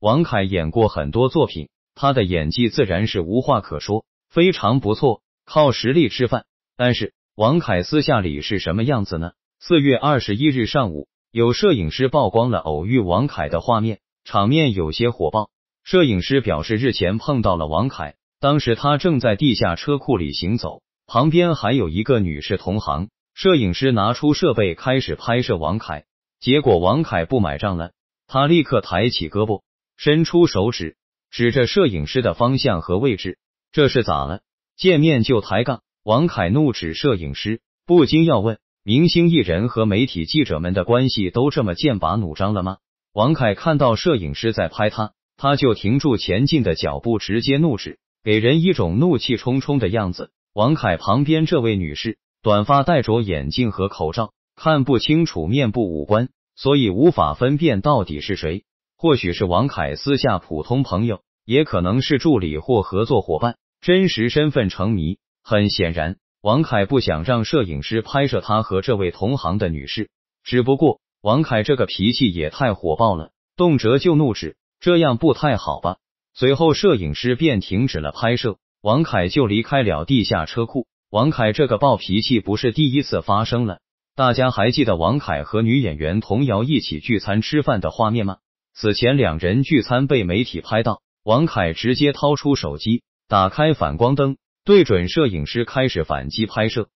王凯演过很多作品，他的演技自然是无话可说，非常不错，靠实力吃饭。但是王凯私下里是什么样子呢？四月二十一日上午，有摄影师曝光了偶遇王凯的画面，场面有些火爆。摄影师表示，日前碰到了王凯，当时他正在地下车库里行走，旁边还有一个女士同行。摄影师拿出设备开始拍摄王凯，结果王凯不买账了，他立刻抬起胳膊。伸出手指指着摄影师的方向和位置，这是咋了？见面就抬杠！王凯怒指摄影师，不禁要问：明星艺人和媒体记者们的关系都这么剑拔弩张了吗？王凯看到摄影师在拍他，他就停住前进的脚步，直接怒指，给人一种怒气冲冲的样子。王凯旁边这位女士，短发，戴着眼镜和口罩，看不清楚面部五官，所以无法分辨到底是谁。或许是王凯私下普通朋友，也可能是助理或合作伙伴，真实身份成谜。很显然，王凯不想让摄影师拍摄他和这位同行的女士。只不过，王凯这个脾气也太火爆了，动辄就怒斥，这样不太好吧？随后，摄影师便停止了拍摄，王凯就离开了地下车库。王凯这个暴脾气不是第一次发生了，大家还记得王凯和女演员童瑶一起聚餐吃饭的画面吗？此前两人聚餐被媒体拍到，王凯直接掏出手机，打开反光灯，对准摄影师开始反击拍摄。